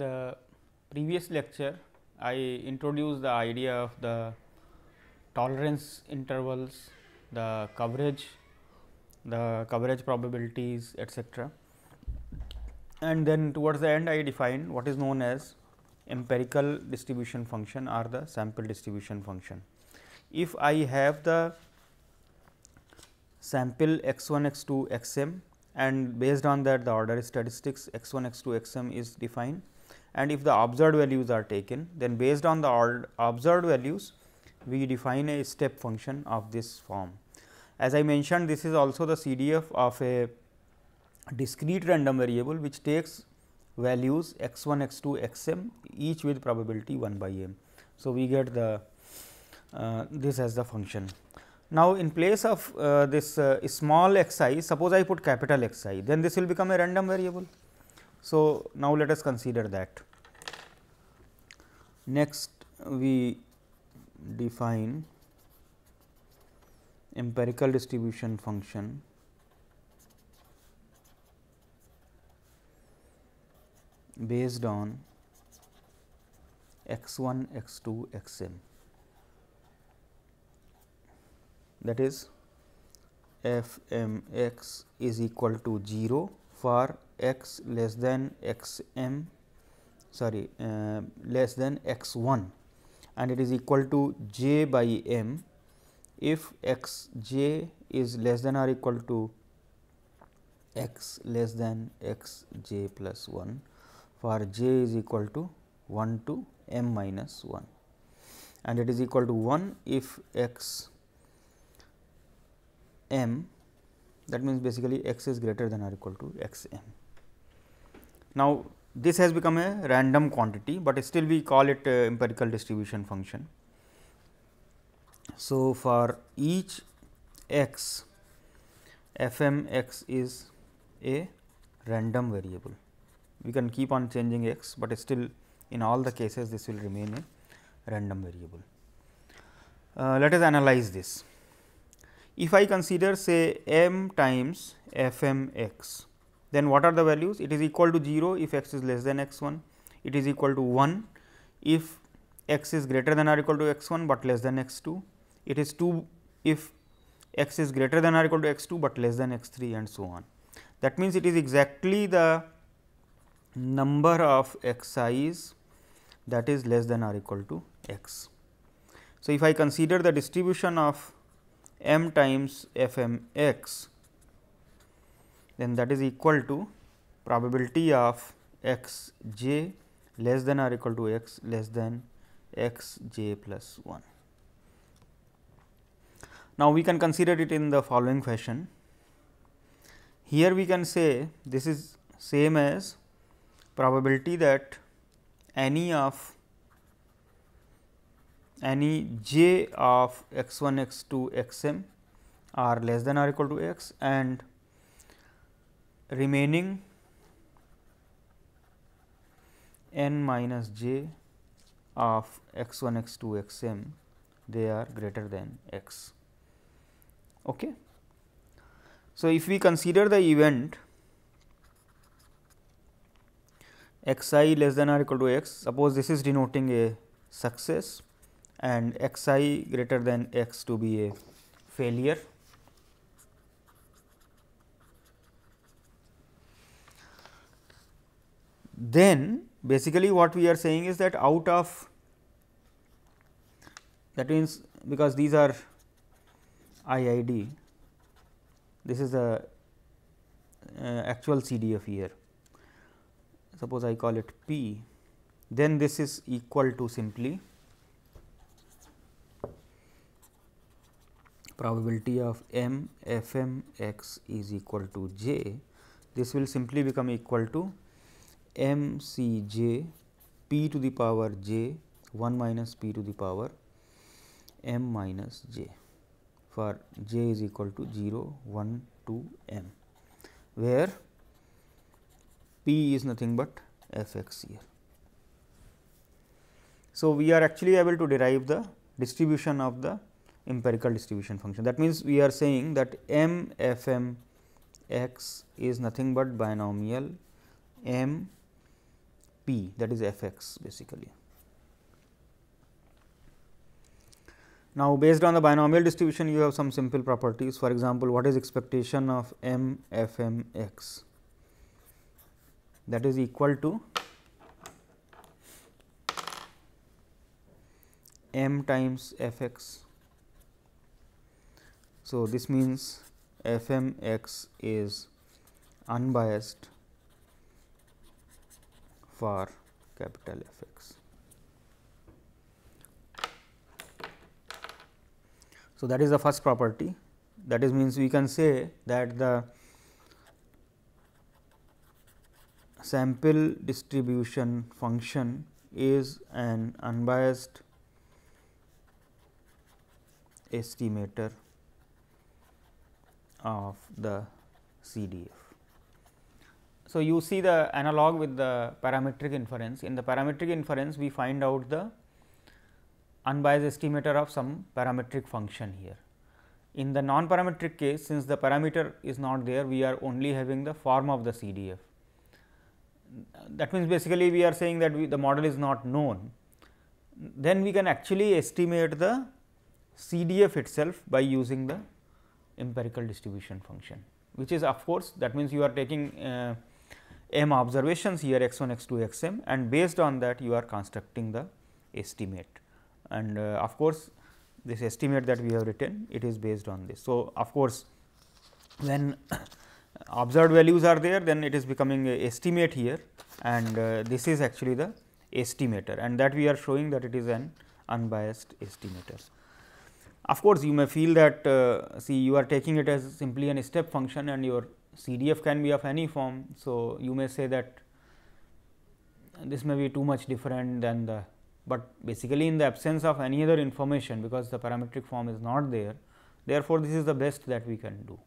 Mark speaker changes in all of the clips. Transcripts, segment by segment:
Speaker 1: the previous lecture, I introduced the idea of the tolerance intervals, the coverage, the coverage probabilities etc. And then towards the end I defined what is known as empirical distribution function or the sample distribution function. If I have the sample x 1 x 2 x m and based on that the order statistics x 1 x 2 x m is defined and if the observed values are taken then based on the observed values we define a step function of this form. As I mentioned this is also the CDF of a discrete random variable which takes values x 1, x 2, x m each with probability 1 by m. So, we get the uh, this as the function. Now, in place of uh, this uh, small x i suppose I put capital X i then this will become a random variable. So, now let us consider that. Next we define empirical distribution function based on x 1, x 2, x m that is f m x is equal to 0 for x less than x m sorry uh, less than x 1 and it is equal to j by m if x j is less than or equal to x less than x j plus 1 for j is equal to 1 to m minus 1 and it is equal to 1 if x m that means basically x is greater than or equal to x m. Now, this has become a random quantity, but still we call it uh, empirical distribution function. So, for each x f m x is a random variable. We can keep on changing x, but still in all the cases this will remain a random variable. Uh, let us analyze this. If I consider say m times f m x, then what are the values? It is equal to 0 if x is less than x 1, it is equal to 1 if x is greater than or equal to x 1, but less than x 2, it is 2 if x is greater than or equal to x 2, but less than x 3 and so on. That means, it is exactly the number of x i's that is less than or equal to x. So, if I consider the distribution of m times f m x, then that is equal to probability of x j less than or equal to x less than x j plus 1. Now, we can consider it in the following fashion. Here we can say this is same as probability that any of any j of x 1 x 2 x m are less than or equal to x and remaining n minus j of x 1 x 2 x m they are greater than x. Okay. So, if we consider the event x i less than or equal to x suppose this is denoting a success and x i greater than x to be a failure then basically what we are saying is that out of that means, because these are IID, this is the uh, actual CDF here. Suppose I call it P, then this is equal to simply probability of M F M x is equal to j, this will simply become equal to m c j p to the power j 1 minus p to the power m minus j for j is equal to 0 1 2 m where p is nothing but f x here. So, we are actually able to derive the distribution of the empirical distribution function. That means, we are saying that m f m x is nothing but binomial m p that is f x basically. Now, based on the binomial distribution you have some simple properties for example, what is expectation of m f m x that is equal to m times f x. So, this means f m x is unbiased for capital F x. So, that is the first property that is means we can say that the sample distribution function is an unbiased estimator of the CDF. So, you see the analog with the parametric inference. In the parametric inference, we find out the unbiased estimator of some parametric function here. In the non-parametric case, since the parameter is not there, we are only having the form of the CDF. That means, basically we are saying that we, the model is not known. Then we can actually estimate the CDF itself by using the empirical distribution function, which is of course, that means you are taking uh, m observations here x 1, x 2, x m and based on that you are constructing the estimate. And uh, of course, this estimate that we have written it is based on this. So, of course, when observed values are there then it is becoming a estimate here and uh, this is actually the estimator and that we are showing that it is an unbiased estimator. Of course, you may feel that uh, see you are taking it as simply an step function and you are CDF can be of any form. So, you may say that this may be too much different than the, but basically in the absence of any other information because the parametric form is not there. Therefore, this is the best that we can do.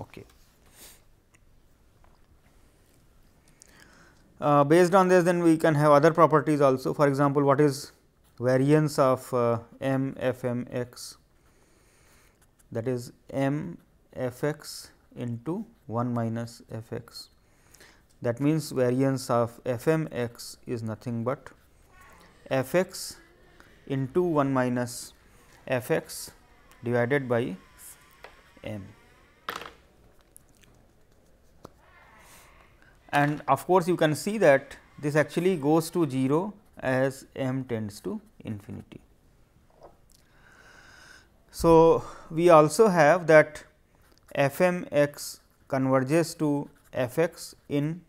Speaker 1: Okay. Uh, based on this then we can have other properties also for example, what is variance of uh, m f m x that is m f x into 1 minus f x. That means, variance of f m x is nothing but f x into 1 minus f x divided by m. And of course, you can see that this actually goes to 0 as m tends to infinity. So, we also have that f m x converges to f x in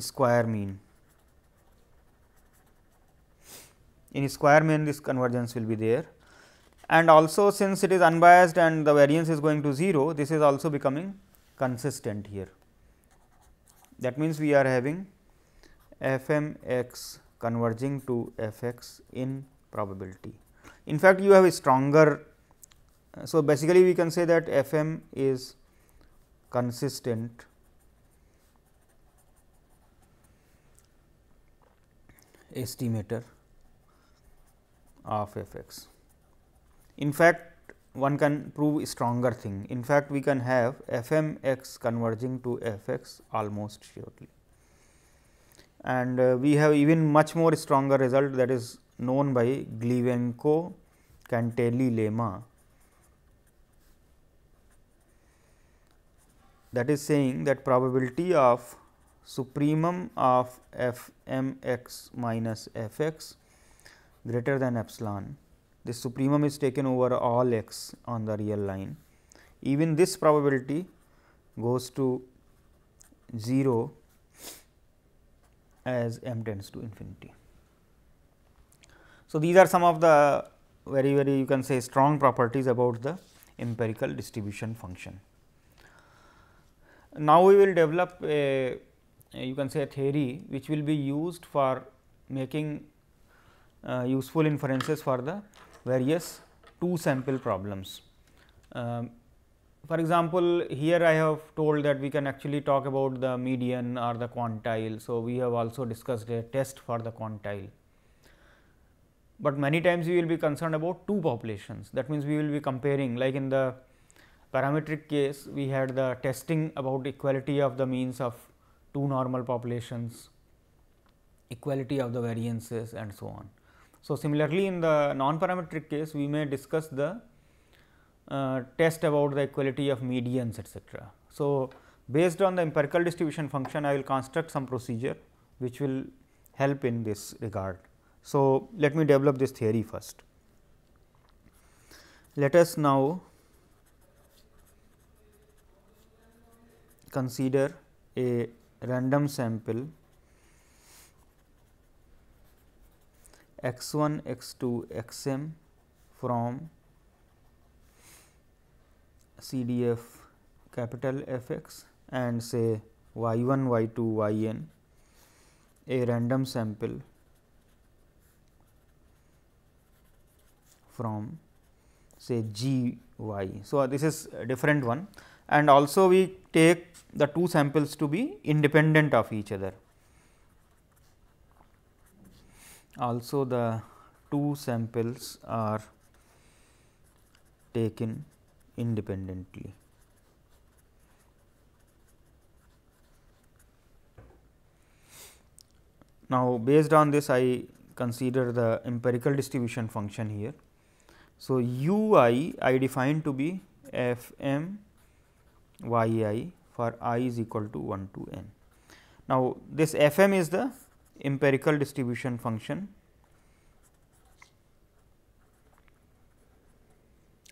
Speaker 1: square mean. In square mean this convergence will be there and also since it is unbiased and the variance is going to 0, this is also becoming consistent here. That means, we are having f m x converging to f x in probability. In fact, you have a stronger. So, basically we can say that f m is consistent estimator of f x. In fact, one can prove stronger thing. In fact, we can have f m x converging to f x almost surely. And uh, we have even much more stronger result that is known by Glivenko cantelli lemma that is saying that probability of supremum of f m x minus f x greater than epsilon. This supremum is taken over all x on the real line. Even this probability goes to 0 as m tends to infinity. So, these are some of the very very you can say strong properties about the empirical distribution function. Now, we will develop a you can say a theory which will be used for making uh, useful inferences for the various two sample problems. Um, for example, here I have told that we can actually talk about the median or the quantile. So, we have also discussed a test for the quantile, but many times we will be concerned about two populations that means, we will be comparing like in the parametric case we had the testing about equality of the means of two normal populations, equality of the variances and so on. So, similarly, in the non-parametric case we may discuss the uh, test about the equality of medians etc. So, based on the empirical distribution function I will construct some procedure which will help in this regard. So, let me develop this theory first. Let us now consider a random sample x 1, x 2, x m from CDF capital F x and say y 1, y 2, y n a random sample from say g y. So, this is a different one and also we take the two samples to be independent of each other. Also the two samples are taken independently. Now, based on this I consider the empirical distribution function here. So, u i I define to be f m y i for i is equal to 1 to n. Now, this f m is the empirical distribution function.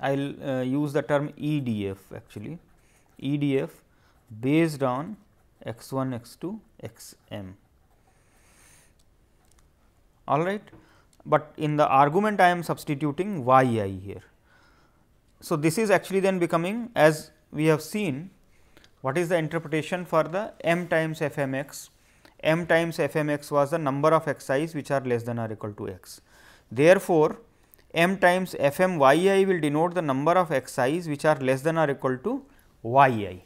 Speaker 1: I will uh, use the term E d f actually, E d f based on x 1, x 2, x m. All right, but in the argument I am substituting y i here. So, this is actually then becoming as we have seen what is the interpretation for the m times f m x. m times f m x was the number of x i's which are less than or equal to x. Therefore, m times f m y i will denote the number of x i's which are less than or equal to y i.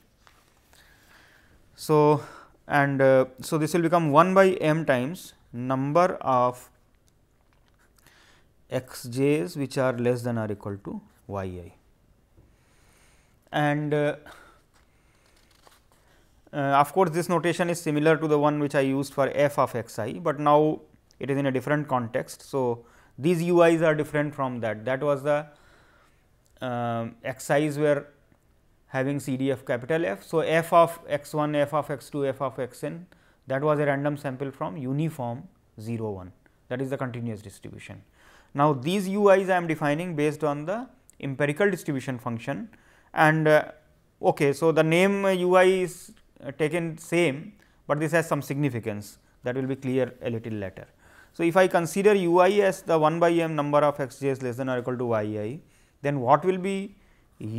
Speaker 1: So, and uh, so this will become 1 by m times number of x j's which are less than or equal to y i and uh, uh, of course, this notation is similar to the one which I used for f of x i, but now it is in a different context. So, these ui's are different from that that was the uh, x i's were having CDF capital F. So, f of x 1, f of x 2, f of x n that was a random sample from uniform 0 1 that is the continuous distribution. Now, these ui's I am defining based on the empirical distribution function and uh, okay. So, the name UI is taken same, but this has some significance that will be clear a little later. So, if I consider UI as the 1 by m number of x j is less than or equal to y i, then what will be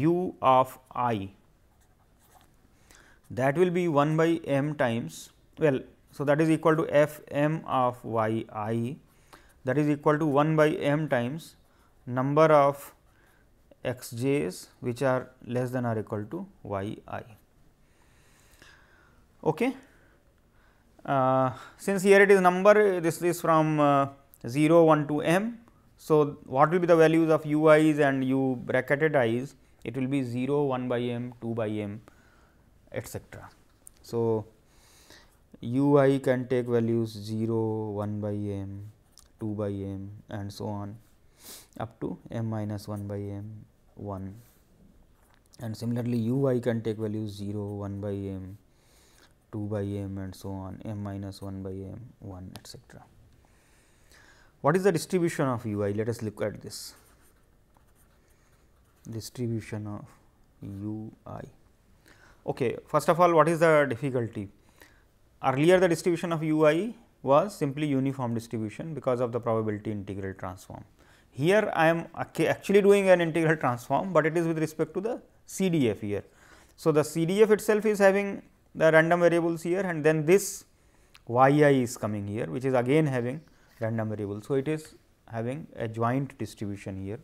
Speaker 1: u of i? That will be 1 by m times well. So, that is equal to f m of y i that is equal to 1 by m times number of x j's which are less than or equal to y i. Okay. Uh, since here it is number this is from uh, 0 1 to m. So, what will be the values of u i's and u bracketed i's it will be 0 1 by m 2 by m etc. So, u i can take values 0 1 by m 2 by m and so on up to m minus 1 by m 1 and similarly u i can take values 0 1 by m 2 by m and so on m minus 1 by m 1 etc. What is the distribution of u i? Let us look at this distribution of u i. Okay, first of all what is the difficulty? Earlier the distribution of u i was simply uniform distribution because of the probability integral transform here I am actually doing an integral transform, but it is with respect to the CDF here. So, the CDF itself is having the random variables here and then this yi is coming here which is again having random variables. So, it is having a joint distribution here.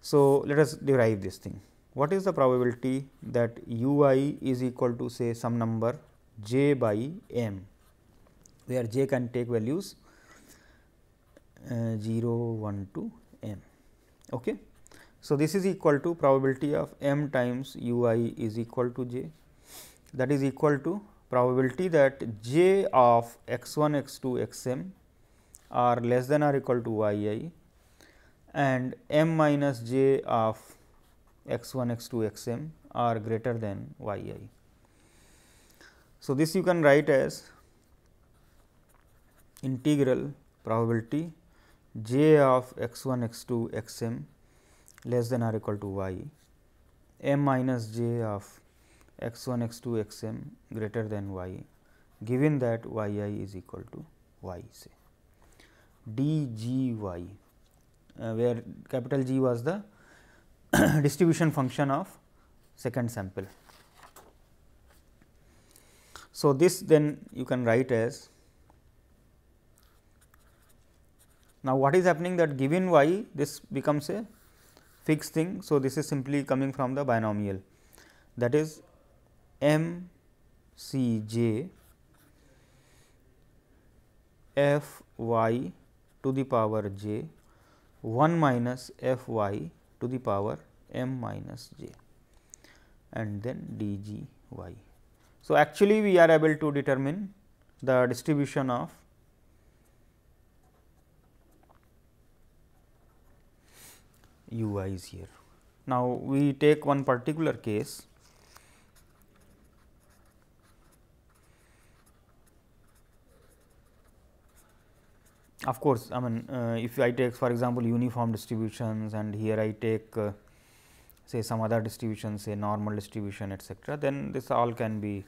Speaker 1: So, let us derive this thing. What is the probability that ui is equal to say some number j by m where j can take values 0 1 to m. Okay. So, this is equal to probability of m times u i is equal to j that is equal to probability that j of x 1 x 2 x m are less than or equal to y i and m minus j of x 1 x 2 x m are greater than y i. So, this you can write as integral probability j of x 1 x 2 x m less than or equal to y m minus j of x 1 x 2 x m greater than y given that y i is equal to y say d g y uh, where capital G was the distribution function of second sample. So, this then you can write as Now, what is happening that given y this becomes a fixed thing. So, this is simply coming from the binomial that is m c j f y to the power j 1 minus f y to the power m minus j and then d g y. So, actually we are able to determine the distribution of ui is here. Now, we take one particular case of course, I mean uh, if I take for example, uniform distributions and here I take uh, say some other distribution say normal distribution etcetera, then this all can be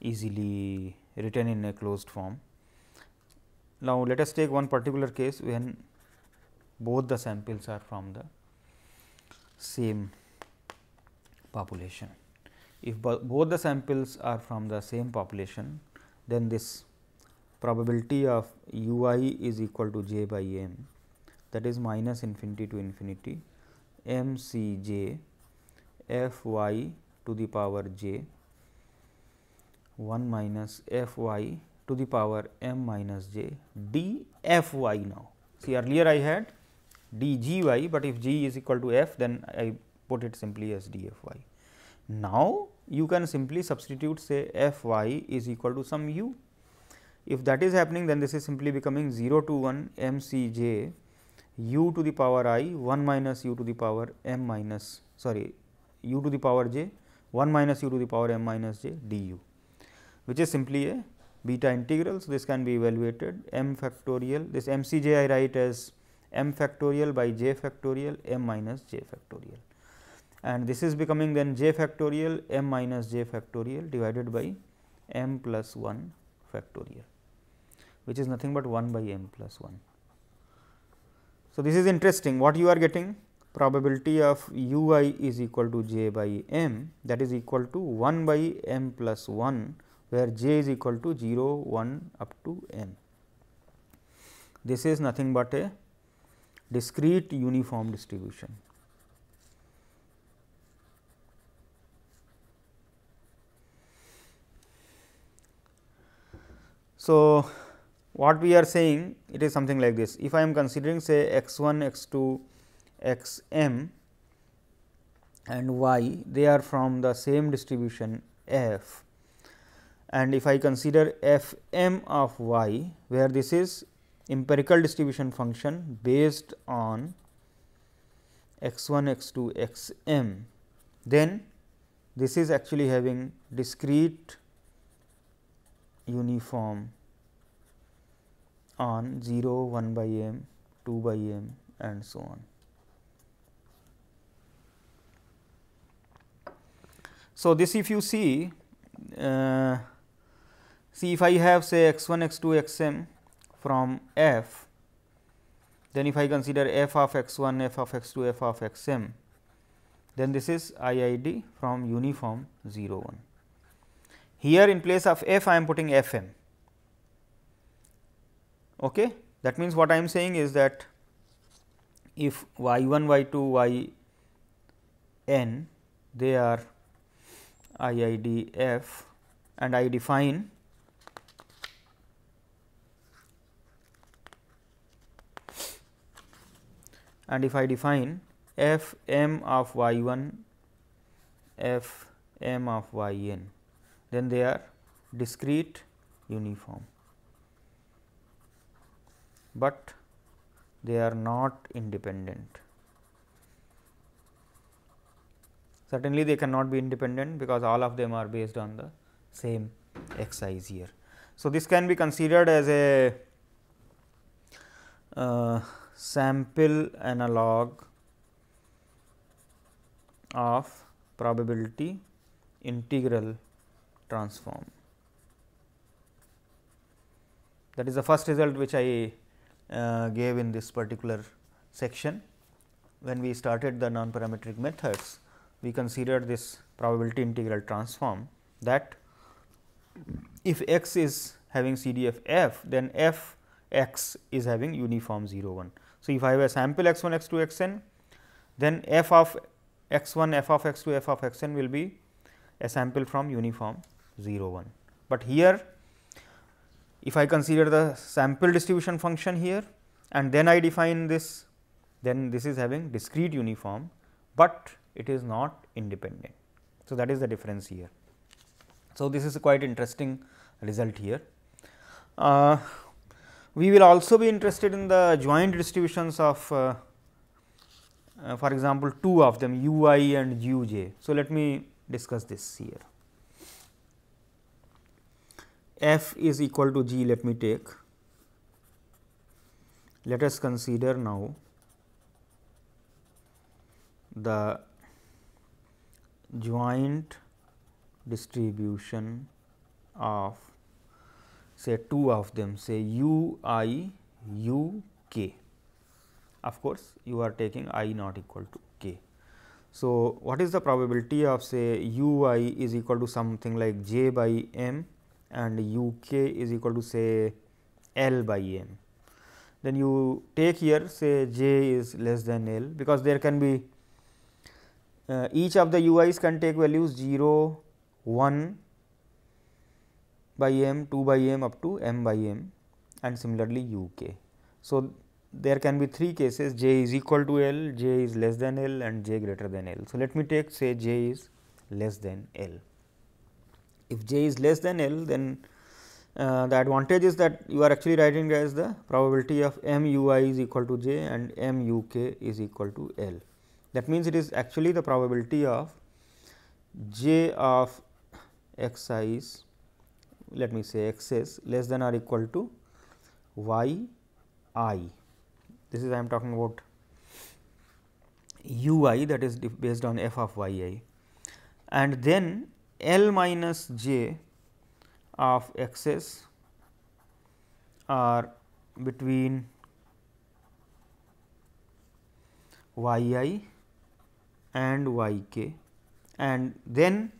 Speaker 1: easily written in a closed form. Now, let us take one particular case when both the samples are from the same population. If bo both the samples are from the same population, then this probability of u i is equal to j by m that is minus infinity to infinity m c j f y to the power j 1 minus f y to the power m minus j d f y now. See earlier I had dgy, but if g is equal to f then I put it simply as dfy. Now, you can simply substitute say fy is equal to some u. If that is happening then this is simply becoming 0 to 1 m c j u to the power i 1 minus u to the power m minus sorry u to the power j 1 minus u to the power m minus j du which is simply a beta integral. So, this can be evaluated m factorial this m c j I write as m factorial by j factorial m minus j factorial and this is becoming then j factorial m minus j factorial divided by m plus 1 factorial which is nothing but 1 by m plus 1. So, this is interesting what you are getting probability of u i is equal to j by m that is equal to 1 by m plus 1 where j is equal to 0 1 up to m. This is nothing but a discrete uniform distribution. So, what we are saying it is something like this if I am considering say x 1, x 2, x m and y they are from the same distribution f and if I consider f m of y where this is empirical distribution function based on x 1, x 2, x m, then this is actually having discrete uniform on 0, 1 by m, 2 by m and so on. So, this if you see, uh, see if I have say x 1, x 2, x m from f, then if I consider f of x 1, f of x 2, f of x m, then this is IID from uniform 0 1. Here in place of f I am putting f m. Okay? That means, what I am saying is that if y 1, y 2, y n they are IID f and I define and if I define f m of y 1 f m of y n then they are discrete uniform, but they are not independent. Certainly, they cannot be independent because all of them are based on the same x i's here. So, this can be considered as a uh, sample analog of probability integral transform. That is the first result which I uh, gave in this particular section. When we started the non-parametric methods, we considered this probability integral transform that if x is having CDF f, then f x is having uniform 0 1. So, if I have a sample x 1 x 2 x n then f of x 1 f of x 2 f of x n will be a sample from uniform 0 1. But here if I consider the sample distribution function here and then I define this then this is having discrete uniform, but it is not independent. So, that is the difference here. So, this is quite interesting result here. Uh, we will also be interested in the joint distributions of uh, uh, for example, two of them u i and u j. So, let me discuss this here. f is equal to g let me take. Let us consider now the joint distribution of say two of them say u i u k. Of course, you are taking i not equal to k. So, what is the probability of say u i is equal to something like j by m and u k is equal to say l by m. Then you take here say j is less than l because there can be uh, each of the ui's can take values 0, 1, by m, 2 by m up to m by m and similarly u k. So, there can be three cases j is equal to l, j is less than l and j greater than l. So, let me take say j is less than l. If j is less than l then uh, the advantage is that you are actually writing as the probability of m u i is equal to j and m u k is equal to l. That means, it is actually the probability of j of x i is let me say x s less than or equal to y i. This is I am talking about u i that is based on f of y i and then L minus j of x s are between y i and y k and then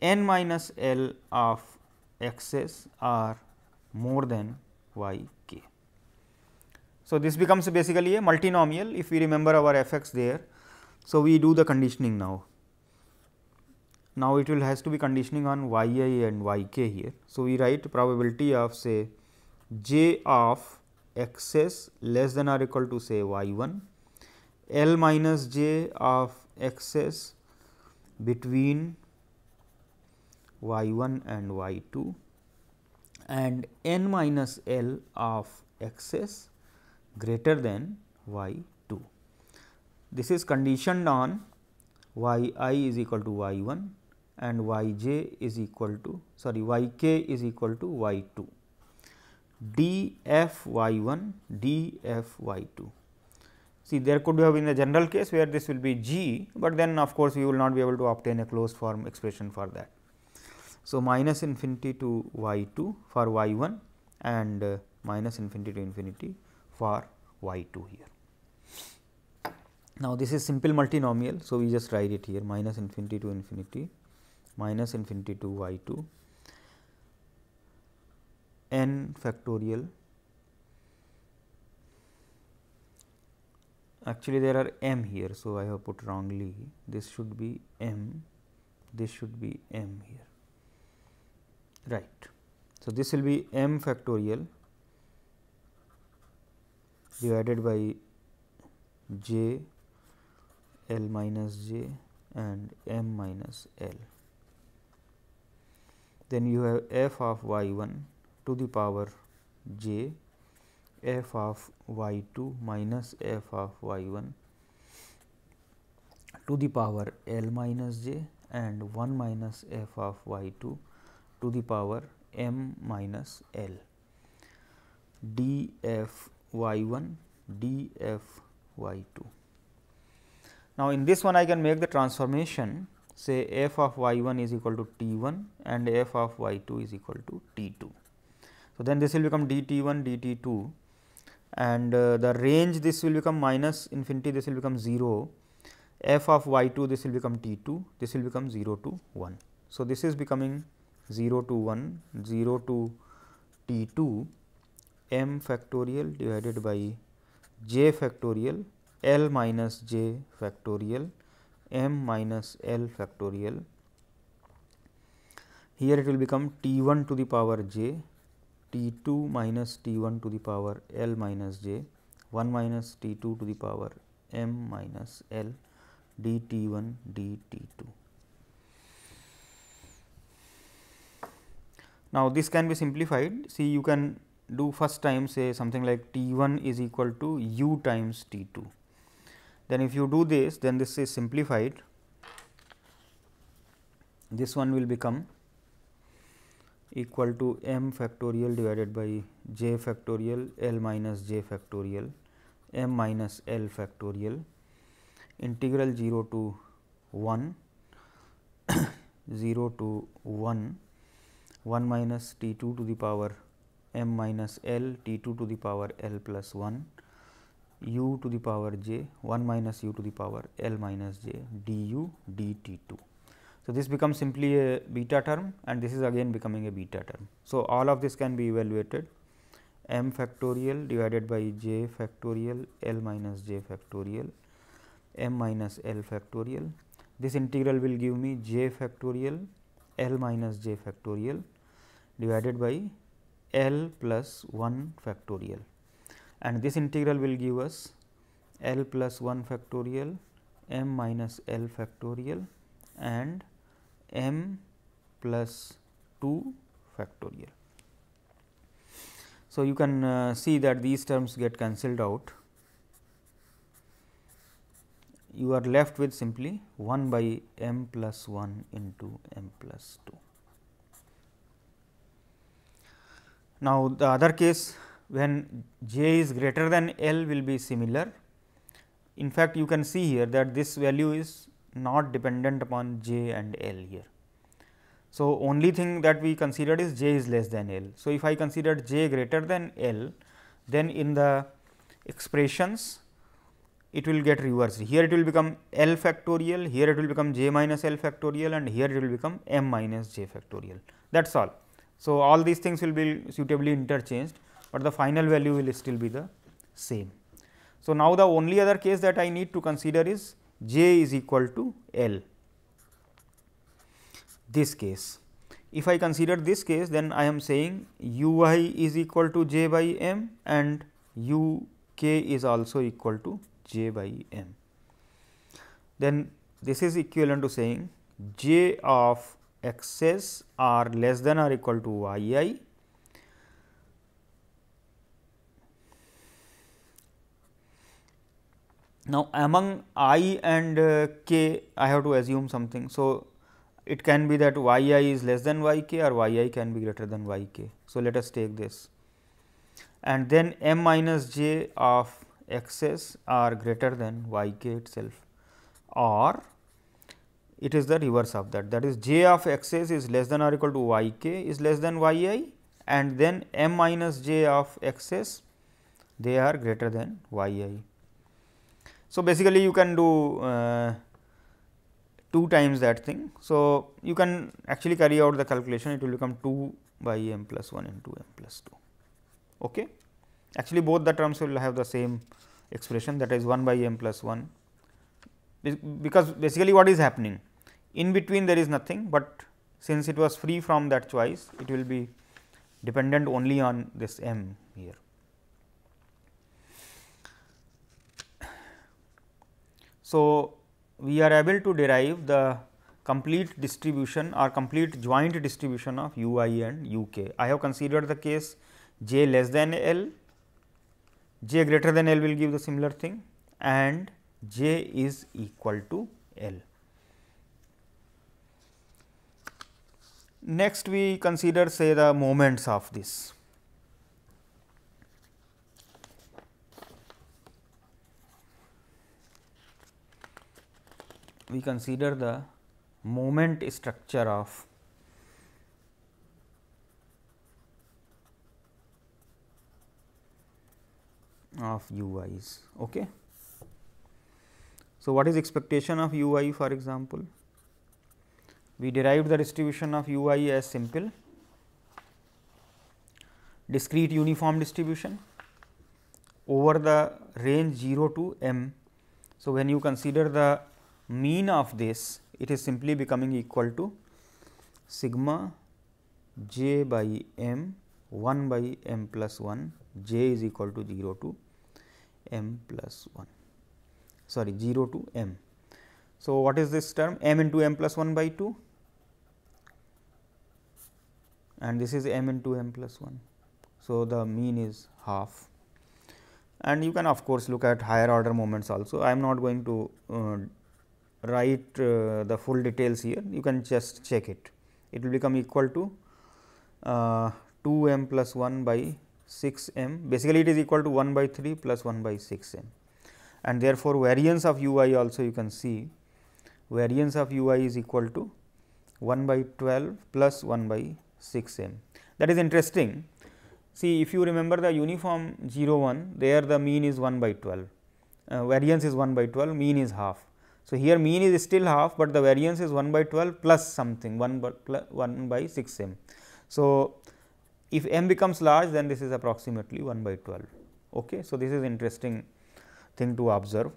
Speaker 1: n minus L of x's are more than y k. So, this becomes basically a multinomial if we remember our f x there. So, we do the conditioning now. Now, it will has to be conditioning on y i and y k here. So, we write probability of say j of x s less than or equal to say y 1 L minus j of x s between y 1 and y 2 and n minus L of x s greater than y 2. This is conditioned on y i is equal to y 1 and y j is equal to sorry y k is equal to y 2 d f y 1 d f y 2. See there could have been a general case where this will be g, but then of course, we will not be able to obtain a closed form expression for that. So, minus infinity to y 2 for y 1 and uh, minus infinity to infinity for y 2 here. Now, this is simple multinomial. So, we just write it here minus infinity to infinity minus infinity to y 2 n factorial actually there are m here. So, I have put wrongly this should be m this should be m here right. So, this will be m factorial divided by j l minus j and m minus l. Then you have f of y 1 to the power j f of y 2 minus f of y 1 to the power l minus j and 1 minus f of y 2 to the power m minus L d f y 1 d f y 2. Now, in this one I can make the transformation say f of y 1 is equal to t 1 and f of y 2 is equal to t 2. So, then this will become d t 1 d t 2 and uh, the range this will become minus infinity this will become 0 f of y 2 this will become t 2 this will become 0 to 1. So, this is becoming 0 to 1 0 to t2 m factorial divided by j factorial l minus j factorial m minus l factorial here it will become t1 to the power j t2 minus t1 to the power l minus j 1 minus t2 to the power m minus l dt1 dt2 Now, this can be simplified see you can do first time say something like T 1 is equal to u times T 2. Then if you do this then this is simplified this one will become equal to m factorial divided by j factorial l minus j factorial m minus l factorial integral 0 to 1 0 to 1 1 minus t 2 to the power m minus l t 2 to the power l plus 1 u to the power j 1 minus u to the power l minus j du dt 2. So, this becomes simply a beta term and this is again becoming a beta term. So, all of this can be evaluated m factorial divided by j factorial l minus j factorial m minus l factorial. This integral will give me j factorial L minus j factorial divided by L plus 1 factorial and this integral will give us L plus 1 factorial m minus L factorial and m plus 2 factorial. So, you can uh, see that these terms get cancelled out you are left with simply 1 by m plus 1 into m plus 2. Now, the other case when j is greater than L will be similar. In fact, you can see here that this value is not dependent upon j and L here. So, only thing that we considered is j is less than L. So, if I consider j greater than L, then in the expressions it will get reversed. Here it will become L factorial, here it will become j minus L factorial and here it will become m minus j factorial that is all. So, all these things will be suitably interchanged, but the final value will still be the same. So, now the only other case that I need to consider is j is equal to L this case. If I consider this case then I am saying u i is equal to j by m and u k is also equal to j by m. Then this is equivalent to saying j of x's are less than or equal to yi Now, among i and uh, k I have to assume something. So, it can be that y i is less than y k or y i can be greater than y k. So, let us take this and then m minus j of x's are greater than yk itself or it is the reverse of that that is j of x's is less than or equal to yk is less than yi and then m minus j of x's they are greater than yi. So, basically you can do uh, 2 times that thing. So, you can actually carry out the calculation it will become 2 by m plus 1 into m plus 2. Okay actually both the terms will have the same expression that is 1 by m plus 1 because basically what is happening in between there is nothing, but since it was free from that choice it will be dependent only on this m here. So, we are able to derive the complete distribution or complete joint distribution of u i and u k. I have considered the case j less than l j greater than L will give the similar thing and j is equal to L. Next we consider say the moments of this. We consider the moment structure of of ui's. Okay. So, what is expectation of ui for example? We derived the distribution of ui as simple discrete uniform distribution over the range 0 to m. So, when you consider the mean of this, it is simply becoming equal to sigma j by m 1 by m plus 1 j is equal to 0 to m plus 1 sorry 0 to m. So, what is this term m into m plus 1 by 2 and this is m into m plus 1. So, the mean is half and you can of course, look at higher order moments also. I am not going to uh, write uh, the full details here, you can just check it. It will become equal to uh, 2 m plus 1 by 6 m basically it is equal to 1 by 3 plus 1 by 6 m and therefore, variance of u i also you can see variance of u i is equal to 1 by 12 plus 1 by 6 m that is interesting. See if you remember the uniform 0 1 there the mean is 1 by 12 uh, variance is 1 by 12 mean is half. So, here mean is still half, but the variance is 1 by 12 plus something 1 by, 1 by 6 m. So, if m becomes large then this is approximately 1 by 12. Okay. So, this is interesting thing to observe.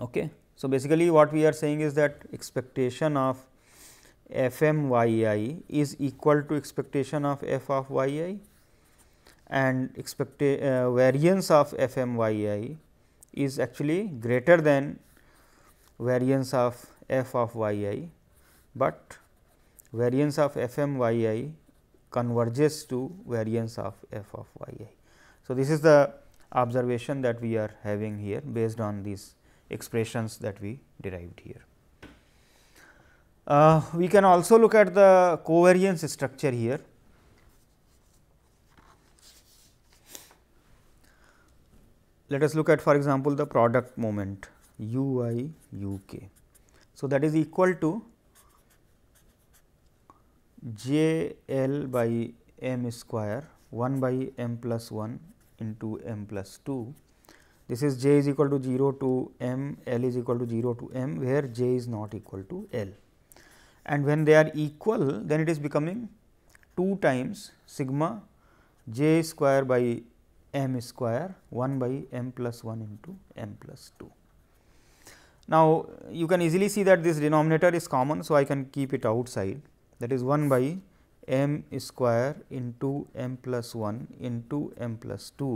Speaker 1: Okay. So, basically what we are saying is that expectation of f m y i is equal to expectation of f of y i and expect uh, variance of f m y i is actually greater than variance of f of y i, but variance of f m y i converges to variance of f of y i. So, this is the observation that we are having here based on these expressions that we derived here. Uh, we can also look at the covariance structure here. Let us look at for example, the product moment u i u k. So, that is equal to j L by m square 1 by m plus 1 into m plus 2. This is j is equal to 0 to m, L is equal to 0 to m, where j is not equal to L. And when they are equal, then it is becoming 2 times sigma j square by m square 1 by m plus 1 into m plus 2. Now, you can easily see that this denominator is common. So, I can keep it outside that is 1 by m square into m plus 1 into m plus 2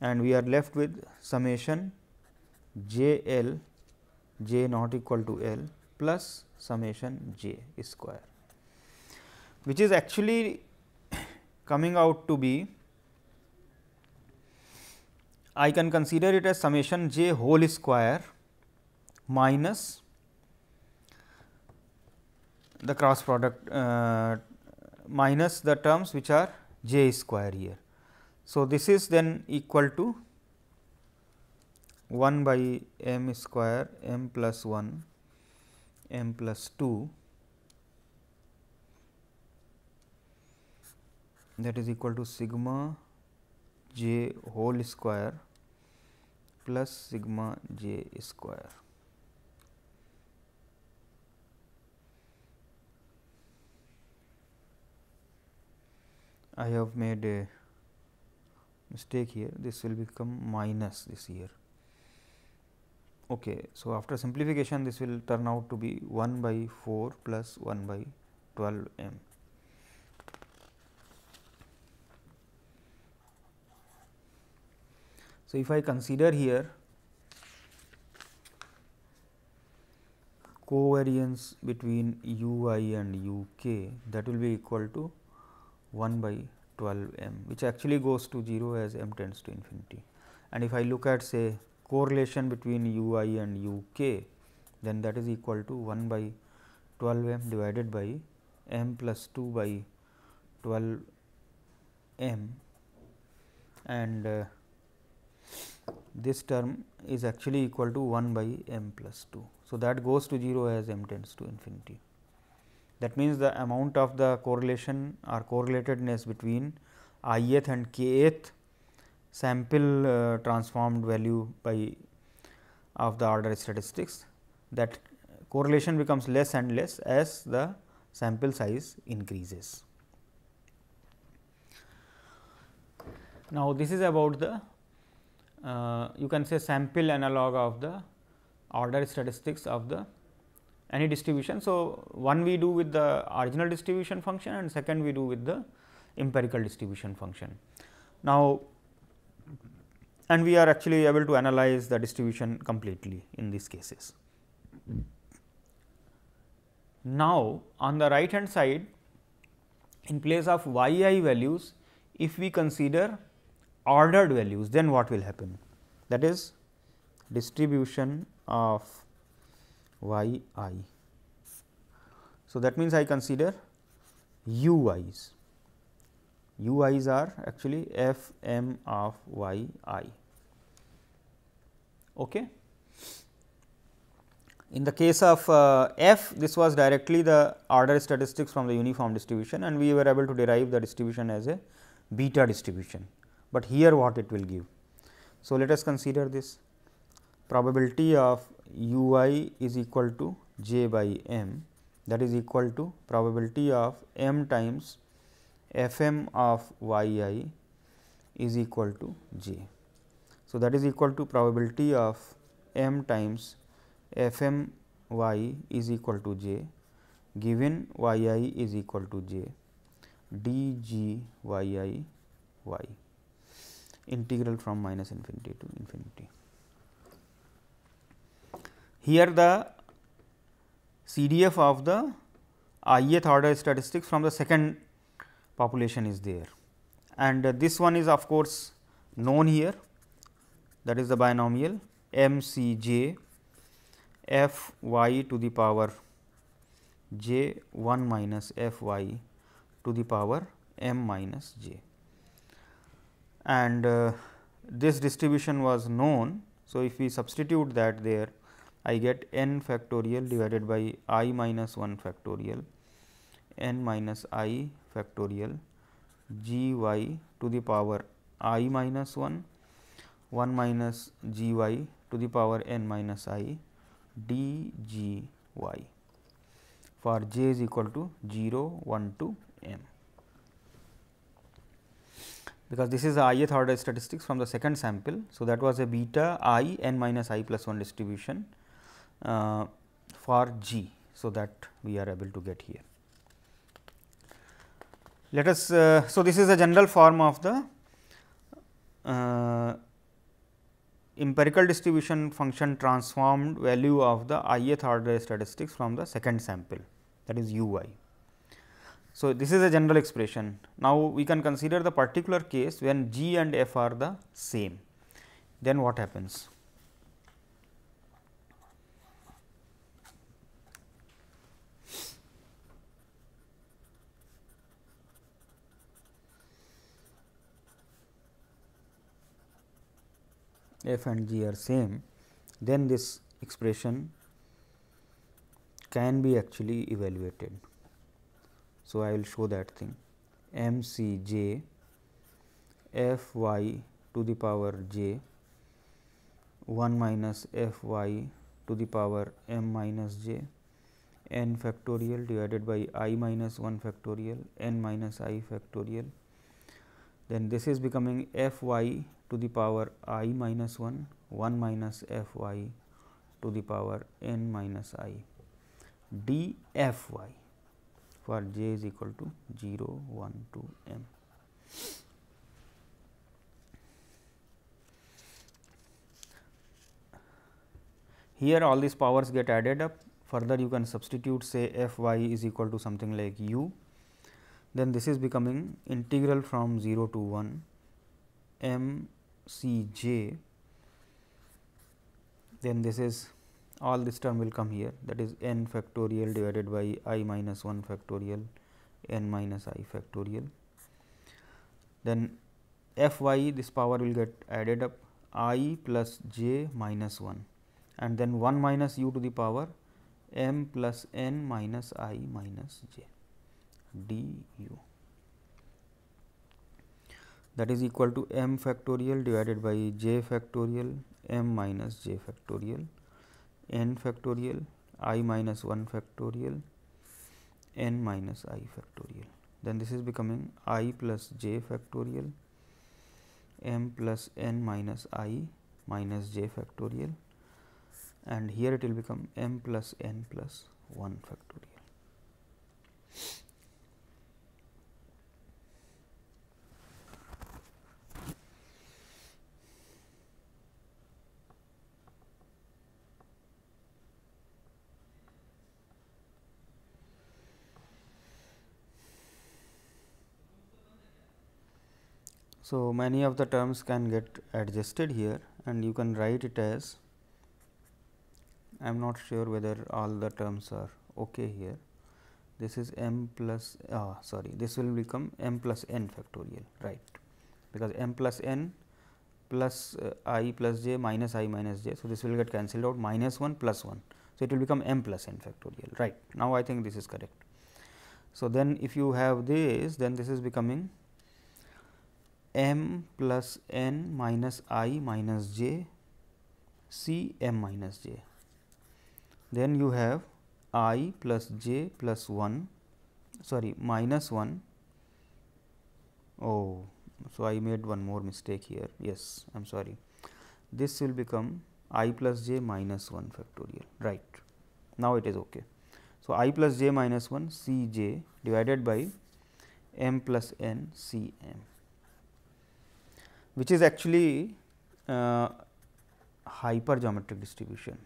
Speaker 1: and we are left with summation j l j not equal to l plus summation j square which is actually coming out to be I can consider it as summation j whole square minus the cross product uh, minus the terms which are j square here. So, this is then equal to 1 by m square m plus 1 m plus 2 that is equal to sigma j whole square plus sigma j square. I have made a mistake here this will become minus this here. Okay. So, after simplification this will turn out to be 1 by 4 plus 1 by 12 m. So, if I consider here covariance between u i and u k that will be equal to 1 by 12 m which actually goes to 0 as m tends to infinity. And if I look at say correlation between u i and u k then that is equal to 1 by 12 m divided by m plus 2 by 12 m and uh, this term is actually equal to 1 by m plus 2. So, that goes to 0 as m tends to infinity that means the amount of the correlation or correlatedness between ith and kth sample uh, transformed value by of the order statistics that correlation becomes less and less as the sample size increases. Now, this is about the uh, you can say sample analog of the order statistics of the any distribution. So, one we do with the original distribution function and second we do with the empirical distribution function. Now, and we are actually able to analyze the distribution completely in these cases. Now, on the right hand side in place of y i values if we consider ordered values then what will happen that is distribution of y i. So, that means I consider u i's. u i's are actually f m of y i. Okay. In the case of uh, f, this was directly the order statistics from the uniform distribution and we were able to derive the distribution as a beta distribution, but here what it will give. So, let us consider this probability of u i is equal to j by m that is equal to probability of m times f m of y i is equal to j. So, that is equal to probability of m times f m y is equal to j given y i is equal to j d g y i y integral from minus infinity to infinity. Here the CDF of the ith order statistics from the second population is there and uh, this one is of course known here that is the binomial m c j f y to the power j 1 minus f y to the power m minus j and uh, this distribution was known. So, if we substitute that there I get n factorial divided by i minus 1 factorial n minus i factorial g y to the power i minus 1 1 minus g y to the power n minus i d g y for j is equal to 0 1 to m because this is the ith order statistics from the second sample. So, that was a beta i n minus i plus 1 distribution uh, for G. So, that we are able to get here. Let us, uh, so this is a general form of the uh, empirical distribution function transformed value of the ith order statistics from the second sample that is u i. So, this is a general expression. Now, we can consider the particular case when g and f are the same, then what happens? f and g are same, then this expression can be actually evaluated. So, I will show that thing m c j f y to the power j 1 minus f y to the power m minus j n factorial divided by i minus 1 factorial n minus i factorial. Then this is becoming f y to the power i minus 1 1 minus f y to the power n minus i d f y for j is equal to 0 1 to m. Here all these powers get added up further you can substitute say f y is equal to something like u then this is becoming integral from 0 to 1 m C j then this is all this term will come here that is n factorial divided by i minus 1 factorial n minus i factorial. Then f y this power will get added up i plus j minus 1 and then 1 minus u to the power m plus n minus i minus j d u that is equal to m factorial divided by j factorial m minus j factorial n factorial i minus 1 factorial n minus i factorial then this is becoming i plus j factorial m plus n minus i minus j factorial and here it will become m plus n plus 1 factorial So, many of the terms can get adjusted here and you can write it as I am not sure whether all the terms are okay here. This is m plus ah, sorry this will become m plus n factorial right because m plus n plus uh, i plus j minus i minus j. So, this will get cancelled out minus 1 plus 1. So, it will become m plus n factorial right now I think this is correct. So, then if you have this then this is becoming m plus n minus i minus j c m minus j. Then you have i plus j plus 1 sorry minus 1 oh so I made one more mistake here yes I am sorry this will become i plus j minus 1 factorial right now it is okay. So, i plus j minus 1 c j divided by m plus n c m which is actually uh, hypergeometric distribution.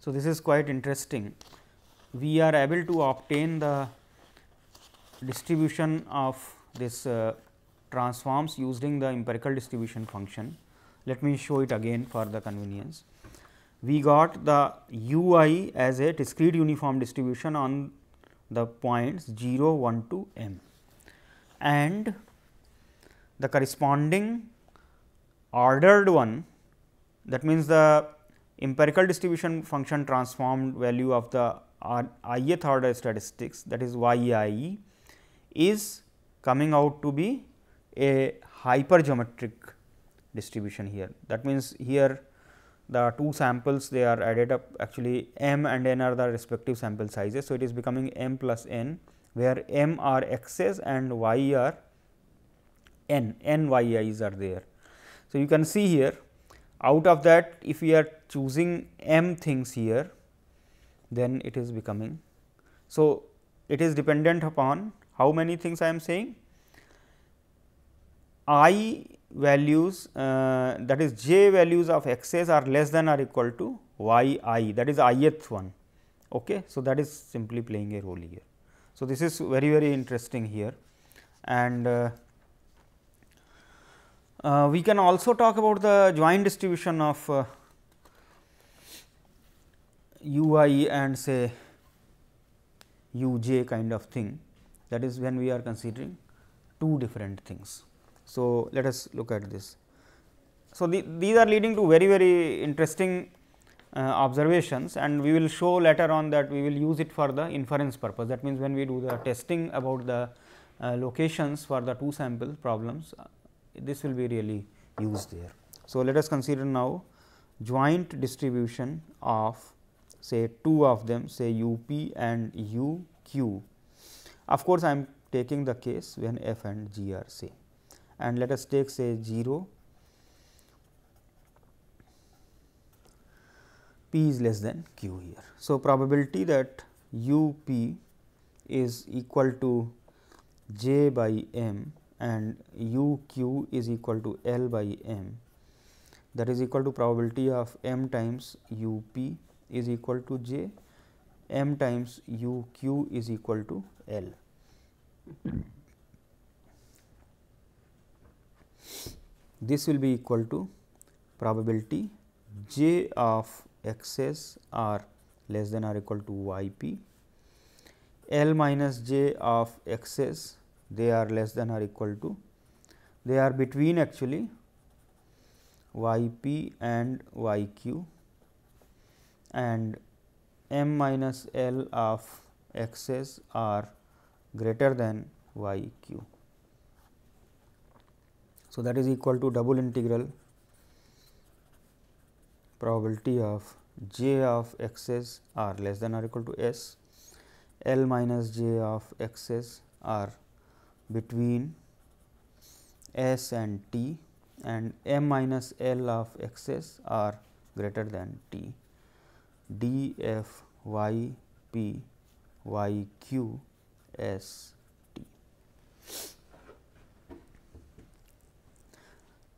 Speaker 1: So, this is quite interesting. We are able to obtain the distribution of this uh, transforms using the empirical distribution function. Let me show it again for the convenience we got the u i as a discrete uniform distribution on the points 0, 1 to m and the corresponding ordered one that means the empirical distribution function transformed value of the ith order statistics that is y i is coming out to be a hypergeometric distribution here. That means, here the two samples they are added up actually m and n are the respective sample sizes. So, it is becoming m plus n where m are x's and y are n, n y i's are there. So, you can see here out of that if we are choosing m things here then it is becoming. So, it is dependent upon how many things I am saying i values uh, that is j values of x's are less than or equal to y i that is ith one. Okay. So, that is simply playing a role here. So, this is very very interesting here and uh, uh, we can also talk about the joint distribution of uh, u i and say u j kind of thing that is when we are considering two different things. So, let us look at this. So, the, these are leading to very very interesting uh, observations and we will show later on that we will use it for the inference purpose. That means, when we do the testing about the uh, locations for the two sample problems, uh, this will be really used there. So, let us consider now joint distribution of say two of them say u p and u q. Of course, I am taking the case when f and g are same and let us take say 0 p is less than q here. So, probability that u p is equal to j by m and u q is equal to l by m that is equal to probability of m times u p is equal to j m times u q is equal to l. this will be equal to probability j of x's are less than or equal to y p L minus j of x's they are less than or equal to they are between actually y p and y q and m minus L of x's are greater than y q. So, that is equal to double integral probability of j of x's less than or equal to s L minus j of x's between s and t and m minus L of x's are greater than t d f y p y q s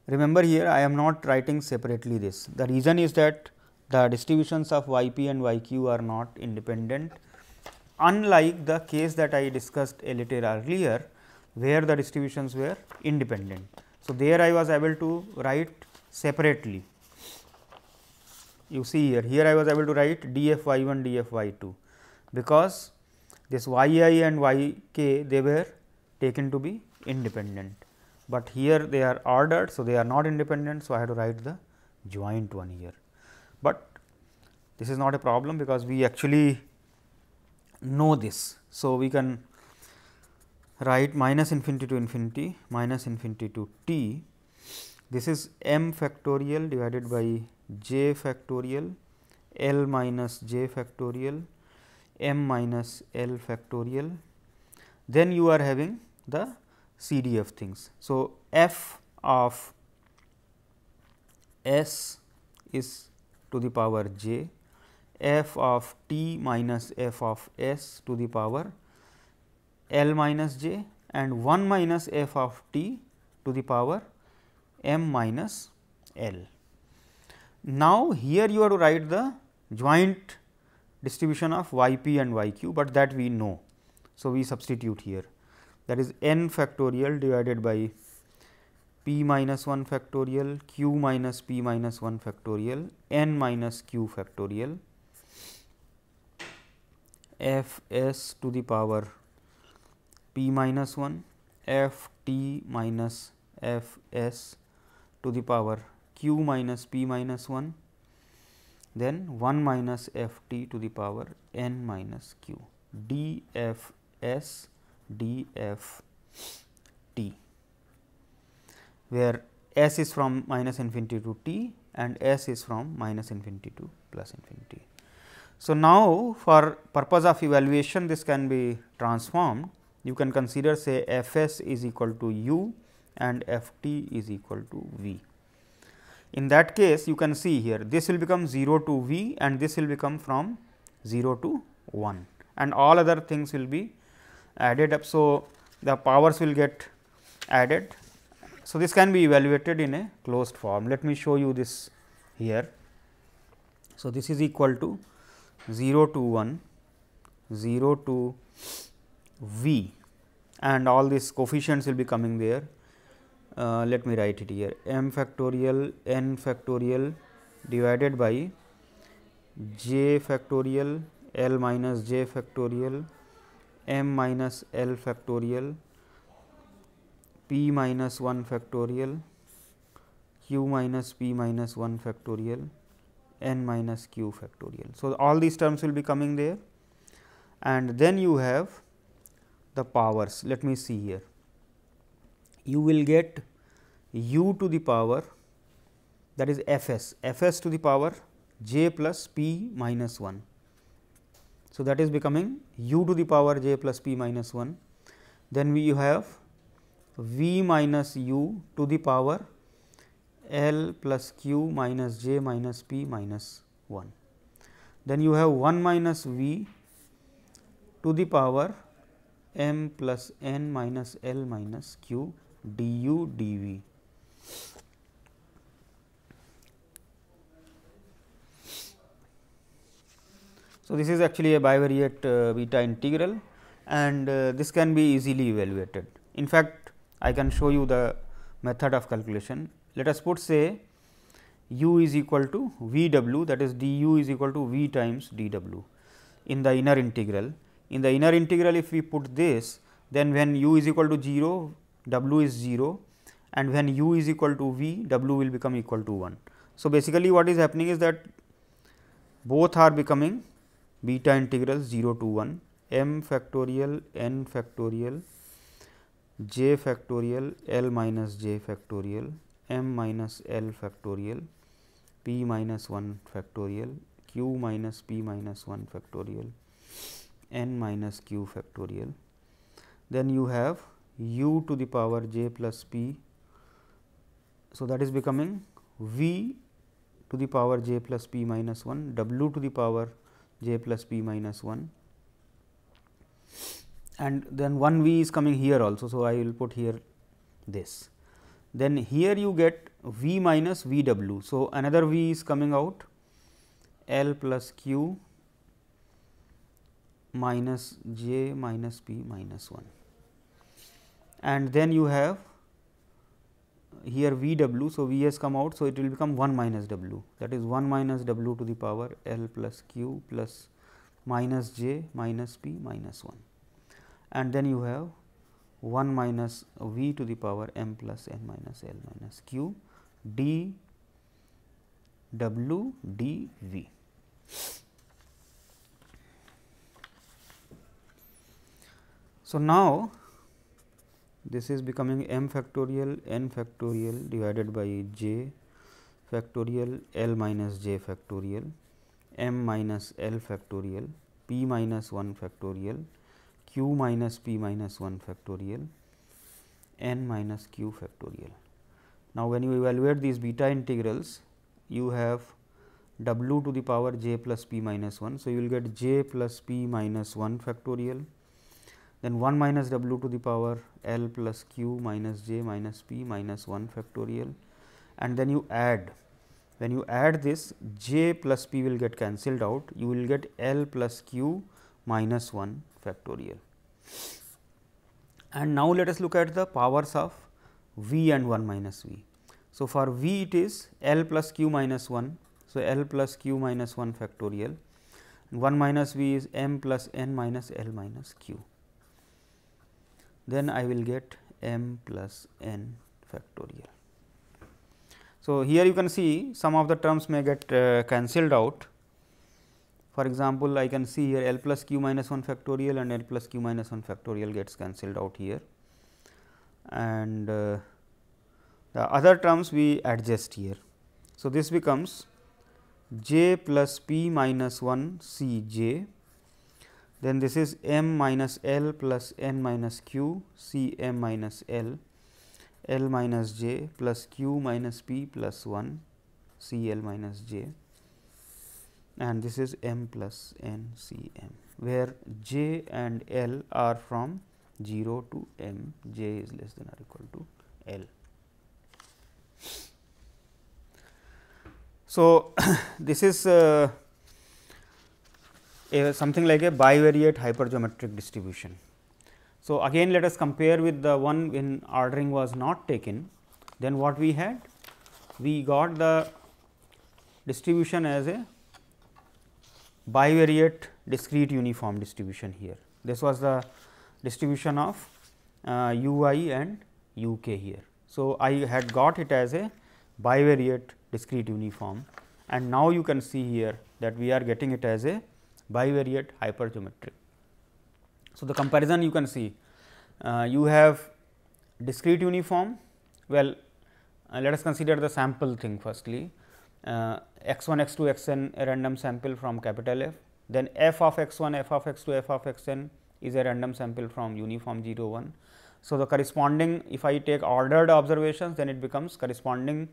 Speaker 1: Remember here I am not writing separately this. The reason is that the distributions of yp and yq are not independent unlike the case that I discussed a little earlier where the distributions were independent. So, there I was able to write separately. You see here, here I was able to write df y1, df y2 because this yi and yk they were taken to be independent but here they are ordered. So, they are not independent. So, I have to write the joint one here, but this is not a problem because we actually know this. So, we can write minus infinity to infinity minus infinity to t this is m factorial divided by j factorial l minus j factorial m minus l factorial then you are having the CD of things. So, f of s is to the power j, f of t minus f of s to the power l minus j and 1 minus f of t to the power m minus l. Now, here you are to write the joint distribution of y p and y q, but that we know. So, we substitute here that is n factorial divided by p minus 1 factorial, q minus p minus 1 factorial, n minus q factorial, f s to the power p minus 1, f t minus f s to the power q minus p minus 1, then 1 minus f t to the power n minus q d f s dft where s is from minus infinity to t and s is from minus infinity to plus infinity. So, now for purpose of evaluation this can be transformed you can consider say f s is equal to u and f t is equal to v. In that case you can see here this will become 0 to v and this will become from 0 to 1 and all other things will be added up. So, the powers will get added. So, this can be evaluated in a closed form. Let me show you this here. So, this is equal to 0 to 1, 0 to v and all these coefficients will be coming there. Uh, let me write it here m factorial n factorial divided by j factorial l minus j factorial m minus l factorial p minus 1 factorial q minus p minus 1 factorial n minus q factorial. So, all these terms will be coming there and then you have the powers. Let me see here. You will get u to the power that is f s, f s to the power j plus p minus 1 so, that is becoming u to the power j plus p minus 1. Then we you have v minus u to the power l plus q minus j minus p minus 1. Then you have 1 minus v to the power m plus n minus l minus q du dv. So, this is actually a bivariate uh, beta integral and uh, this can be easily evaluated. In fact, I can show you the method of calculation. Let us put say u is equal to v w that is du is equal to v times d w in the inner integral. In the inner integral if we put this then when u is equal to 0 w is 0 and when u is equal to v w will become equal to 1. So, basically what is happening is that both are becoming beta integral 0 to 1 m factorial n factorial j factorial l minus j factorial m minus l factorial p minus 1 factorial q minus p minus 1 factorial n minus q factorial. Then you have u to the power j plus p. So, that is becoming v to the power j plus p minus 1 w to the power j plus p minus 1 and then 1 v is coming here also. So, I will put here this. Then here you get v minus v w. So, another v is coming out l plus q minus j minus p minus 1 and then you have here Vw. So, V has come out. So, it will become 1 minus W that is 1 minus W to the power L plus Q plus minus J minus P minus 1 and then you have 1 minus V to the power M plus N minus L minus Q d W d V. So, now this is becoming m factorial n factorial divided by j factorial l minus j factorial m minus l factorial p minus 1 factorial q minus p minus 1 factorial n minus q factorial. Now, when you evaluate these beta integrals you have w to the power j plus p minus 1. So, you will get j plus p minus 1 factorial then 1 minus w to the power l plus q minus j minus p minus 1 factorial and then you add when you add this j plus p will get cancelled out you will get l plus q minus 1 factorial. And now, let us look at the powers of v and 1 minus v. So, for v it is l plus q minus 1. So, l plus q minus 1 factorial 1 minus v is m plus n minus l minus q then I will get m plus n factorial. So, here you can see some of the terms may get uh, cancelled out. For example, I can see here L plus q minus 1 factorial and L plus q minus 1 factorial gets cancelled out here and uh, the other terms we adjust here. So, this becomes j plus p minus 1 c j then this is m minus l plus n minus q c m minus l l minus j plus q minus p plus 1 c l minus j and this is m plus n c m where j and l are from 0 to m j is less than or equal to l. So, this is uh, a, something like a bivariate hypergeometric distribution. So, again let us compare with the one when ordering was not taken, then what we had? We got the distribution as a bivariate discrete uniform distribution here. This was the distribution of uh, u i and u k here. So, I had got it as a bivariate discrete uniform and now you can see here that we are getting it as a bivariate hypergeometry. So, the comparison you can see uh, you have discrete uniform well uh, let us consider the sample thing firstly uh, x 1 x 2 x n a random sample from capital F then f of x 1 f of x 2 f of x n is a random sample from uniform 0 1. So, the corresponding if I take ordered observations then it becomes corresponding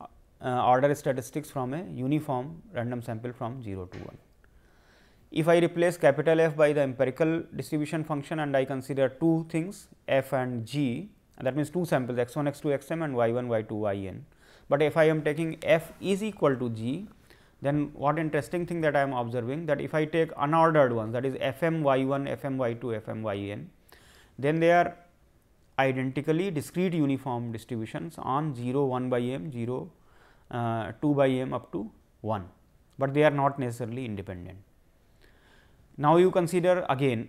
Speaker 1: uh, order statistics from a uniform random sample from 0 to 1. If I replace capital F by the empirical distribution function and I consider two things f and g and that means two samples x 1 x 2 x m and y 1 y 2 y n. But if I am taking f is equal to g then what interesting thing that I am observing that if I take unordered ones that is f m y 1 f m y 2 f m y n then they are identically discrete uniform distributions on 0 1 by m 0 uh, 2 by m up to 1, but they are not necessarily independent. Now, you consider again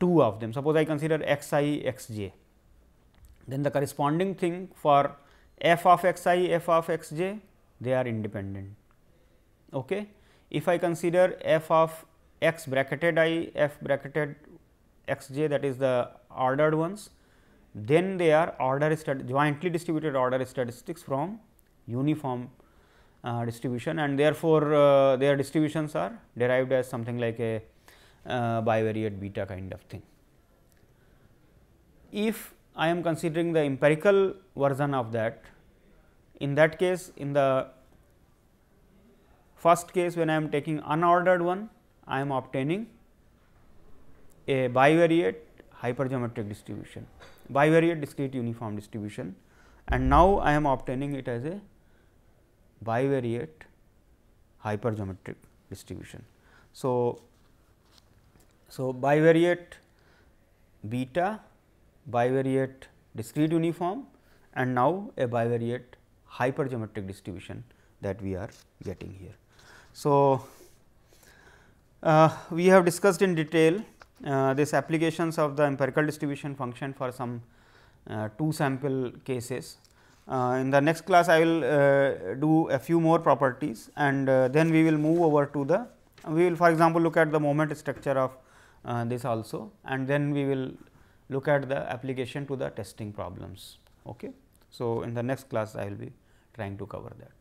Speaker 1: two of them. Suppose I consider x i, x j. Then the corresponding thing for f of x i, f of x j, they are independent. Okay. If I consider f of x bracketed i, f bracketed x j that is the ordered ones, then they are order jointly distributed order statistics from uniform uh, distribution and therefore, uh, their distributions are derived as something like a uh, bivariate beta kind of thing. If I am considering the empirical version of that, in that case in the first case when I am taking unordered one, I am obtaining a bivariate hypergeometric distribution, bivariate discrete uniform distribution and now I am obtaining it as a bivariate hypergeometric distribution. So, so, bivariate beta, bivariate discrete uniform and now a bivariate hypergeometric distribution that we are getting here. So, uh, we have discussed in detail uh, this applications of the empirical distribution function for some uh, two sample cases. Uh, in the next class, I will uh, do a few more properties and uh, then we will move over to the, we will for example, look at the moment structure of uh, this also and then we will look at the application to the testing problems. Okay. So, in the next class I will be trying to cover that.